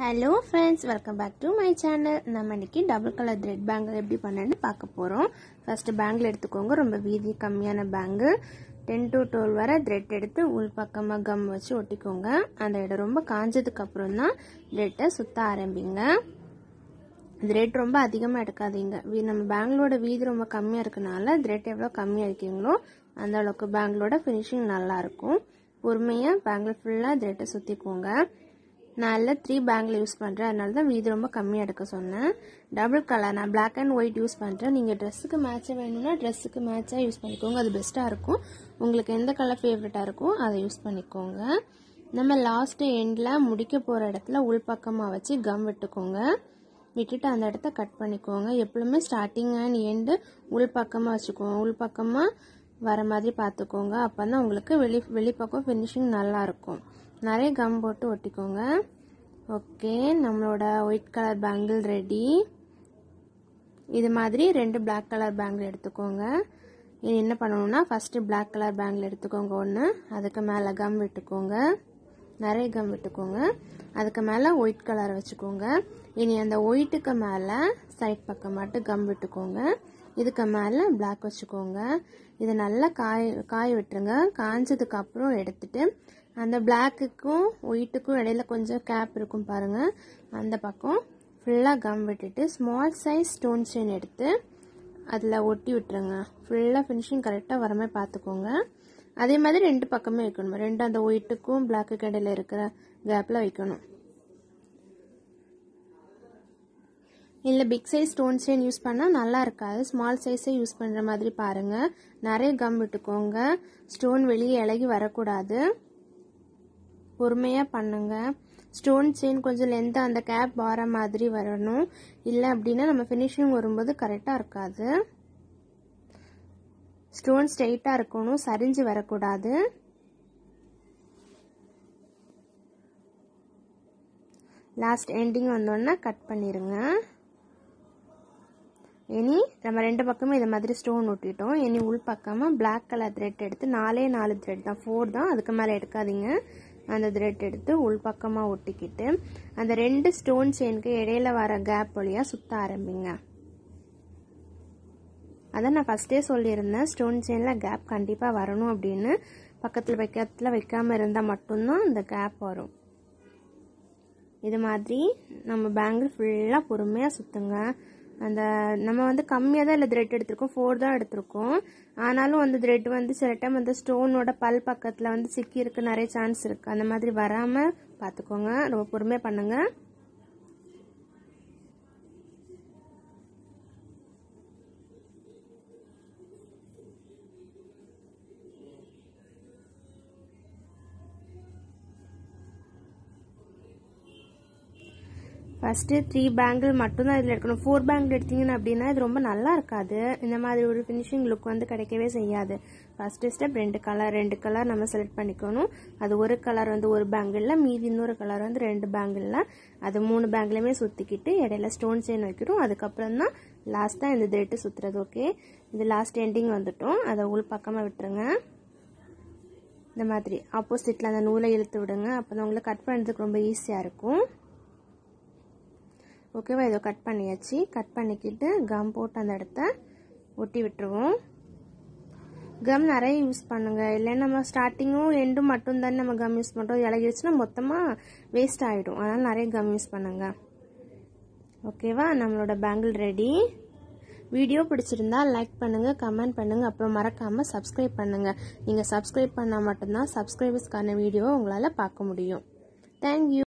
Hello friends welcome back to my channel நம்ம இன்றைக்கி double colour thread bangle எப்படி பண்ணேன்னு பார்க்க போகிறோம் First bangle எடுத்துக்கோங்க ரொம்ப வீதி கம்மியான bangle. டென் to 12 வரை த்ரெட் எடுத்து உள் பக்கமாக கம் வச்சு ஒட்டிக்கோங்க அந்த இடம் ரொம்ப காஞ்சதுக்கப்புறம் தான் த்ரெட்டை சுற்ற ஆரம்பிங்க thread ரொம்ப அதிகமாக எடுக்காதீங்க நம்ம பேங்கிளோட வீதி ரொம்ப கம்மியாக த்ரெட் எவ்வளோ கம்மியாக இருக்கீங்களோ அந்த அளவுக்கு ஃபினிஷிங் நல்லாயிருக்கும் பொறுமையாக ஃபுல்லாக த்ரெட்டை சுற்றிக்கோங்க நான் எல்லாம் த்ரீ பேங்கில் யூஸ் பண்ணுறேன் அதனால தான் வீதி ரொம்ப கம்மியாக எடுக்க சொன்னேன் டபுள் கலர் நான் பிளாக் அண்ட் ஒயிட் யூஸ் பண்ணுறேன் நீங்கள் ட்ரெஸ்ஸுக்கு மேட்சாக வேணும்னா ட்ரெஸ்ஸுக்கு மேட்சாக யூஸ் பண்ணிக்கோங்க அது பெஸ்ட்டாக இருக்கும் உங்களுக்கு எந்த கலர் ஃபேவரட்டாக இருக்கும் அதை யூஸ் பண்ணிக்கோங்க நம்ம லாஸ்ட்டு எண்டில் முடிக்க போகிற இடத்துல உள் பக்கமாக வச்சு கம் விட்டுக்கோங்க விட்டுட்டு அந்த இடத்த கட் பண்ணிக்கோங்க எப்பொழுதுமே ஸ்டார்டிங் அண்ட் எண்டு உள் உள்பக்கமாக வச்சுக்கோங்க பக்கமாக வர மாதிரி பார்த்துக்கோங்க அப்போ தான் உங்களுக்கு வெளி வெளிப்பக்கம் ஃபினிஷிங் நல்லாயிருக்கும் நிறைய கம் போட்டு ஒட்டிக்கோங்க ஓகே நம்மளோட ஒயிட் கலர் பேங்கிள் ரெடி இது மாதிரி ரெண்டு பிளாக் கலர் பேங்கிள் எடுத்துக்கோங்க இது என்ன பண்ணணும்னா ஃபஸ்ட்டு பிளாக் கலர் பேங்கிள் எடுத்துக்கோங்க ஒன்று அதுக்கு மேலே கம் விட்டுக்கோங்க நிறைய கம் விட்டுக்கோங்க அதுக்கு மேலே ஒயிட் கலர் வச்சுக்கோங்க இனி அந்த ஒயிட்டுக்கு மேலே சைட் பக்கம் மட்டும் கம் விட்டுக்கோங்க இதுக்கு மேலே பிளாக் வச்சுக்கோங்க இதை நல்லா காய் காய விட்டுருங்க காய்ஞ்சதுக்கு அப்புறம் எடுத்துட்டு அந்த பிளாக்குக்கும் ஒயிட்டுக்கும் இடையில கொஞ்சம் கேப் இருக்கும் பாருங்கள் அந்த பக்கம் ஃபுல்லாக கம் விட்டுட்டு ஸ்மால் சைஸ் ஸ்டோன் செயின் எடுத்து அதில் ஒட்டி விட்டுருங்க ஃபுல்லாக ஃபினிஷிங் கரெக்டாக வரமே பார்த்துக்கோங்க அதே மாதிரி ரெண்டு பக்கமே வைக்கணும் ரெண்டு அந்த ஒயிட்டுக்கும் பிளாக்கு கடையில் இருக்கிற கேப்பில் வைக்கணும் இல்லை big size stone chain use பண்ணால் நல்லா இருக்காது ஸ்மால் சைஸே யூஸ் பண்ணுற மாதிரி பாருங்கள் நிறைய கம் விட்டுக்கோங்க ஸ்டோன் வெளியே இலகி வரக்கூடாது பொறுமையாக பண்ணுங்கள் ஸ்டோன் செயின் கொஞ்சம் லென்த்தாக அந்த கேப் வர மாதிரி வரணும் இல்லை அப்படின்னா நம்ம ஃபினிஷிங் வரும்போது கரெக்டாக இருக்காது ஸ்டோன் ஸ்ட்ரெயிட்டாக இருக்கணும் சரிஞ்சு வரக்கூடாது லாஸ்ட் எண்டிங் வந்தோன்னா கட் பண்ணிடுங்க இனி நம்ம ரெண்டு பக்கமும் இதை மாதிரி ஸ்டோன் ஒட்டிட்டோம் இனி உள் பக்கமாக பிளாக் கலர் த்ரெட் எடுத்து நாலே நாலு த்ரெட் தான் ஃபோர் தான் அதுக்கு மேலே எடுக்காதீங்க அந்த த்ரெட் எடுத்து உள் பக்கமாக ஒட்டிக்கிட்டு அந்த ரெண்டு ஸ்டோன் செயினுக்கு இடையில வர கேப் வழியாக சுற்ற ஆரம்பிங்க அதான் நான் ஃபஸ்ட்டே சொல்லியிருந்தேன் ஸ்டோன் செயினில் கேப் கண்டிப்பாக வரணும் அப்படின்னு பக்கத்தில் பக்கத்தில் வைக்காமல் இருந்தால் மட்டும்தான் அந்த கேப் வரும் இது மாதிரி நம்ம பேங்கிள் ஃபுல்லாக பொறுமையாக சுற்றுங்க அந்த நம்ம வந்து கம்மியாக தான் இல்லை த்ரெட் எடுத்திருக்கோம் ஃபோர் தான் எடுத்திருக்கோம் ஆனாலும் அந்த த்ரெட் வந்து சில டைம் அந்த ஸ்டோனோட பல் பக்கத்தில் வந்து சிக்கி இருக்கு நிறைய சான்ஸ் இருக்குது அந்த மாதிரி வராமல் பார்த்துக்கோங்க ரொம்ப பொறுமையாக பண்ணுங்கள் ஃபர்ஸ்ட்டு த்ரீ பேங்கிள் மட்டும்தான் இதில் எடுக்கணும் ஃபோர் பேங்கிள் எடுத்தீங்கன்னு அப்படின்னா இது ரொம்ப நல்லா இருக்காது இந்த மாதிரி ஒரு ஃபினிஷிங் லுக் வந்து கிடைக்கவே செய்யாது ஃபஸ்ட்டு ஸ்டெப் ரெண்டு கலர் ரெண்டு கலர் நம்ம செலக்ட் பண்ணிக்கணும் அது ஒரு கலர் வந்து ஒரு பேங்கிளில் மீதி இன்னொரு கலர் வந்து ரெண்டு பேங்கிளில் அது மூணு பேங்கிலுமே சுற்றிக்கிட்டு இடையில ஸ்டோன் செயின் வைக்கிறோம் அதுக்கப்புறம் தான் லாஸ்ட்டாக இந்த திரெட்டு சுற்றுறது ஓகே இது லாஸ்ட் எண்டிங் வந்துட்டோம் அதை உள் பக்கமாக விட்டுருங்க இந்த மாதிரி ஆப்போசிட்டில் அந்த நூலை இழுத்து விடுங்க அப்போ தான் உங்களுக்கு கட் பண்ணுறதுக்கு ரொம்ப ஈஸியாக இருக்கும் ஓகேவா இதை கட் பண்ணியாச்சு கட் பண்ணிக்கிட்டு கம் போட்டு அந்த இடத்த ஒட்டி விட்டுருவோம் கம் நிறைய யூஸ் பண்ணுங்கள் இல்லைன்னா நம்ம ஸ்டார்டிங்கும் எண்டும் மட்டும் தானே நம்ம கம் யூஸ் பண்ணுறோம் இலகிடுச்சுன்னா மொத்தமாக வேஸ்ட் ஆகிடும் அதனால் நிறைய கம் யூஸ் பண்ணுங்க ஓகேவா நம்மளோட பேங்கிள் ரெடி வீடியோ பிடிச்சிருந்தா லைக் பண்ணுங்கள் கமெண்ட் பண்ணுங்கள் அப்புறம் மறக்காமல் சப்ஸ்கிரைப் பண்ணுங்கள் நீங்கள் சப்ஸ்கிரைப் பண்ணால் மட்டும்தான் சப்ஸ்கிரைபர்ஸ்க்கான வீடியோவை உங்களால் பார்க்க முடியும் தேங்க்யூ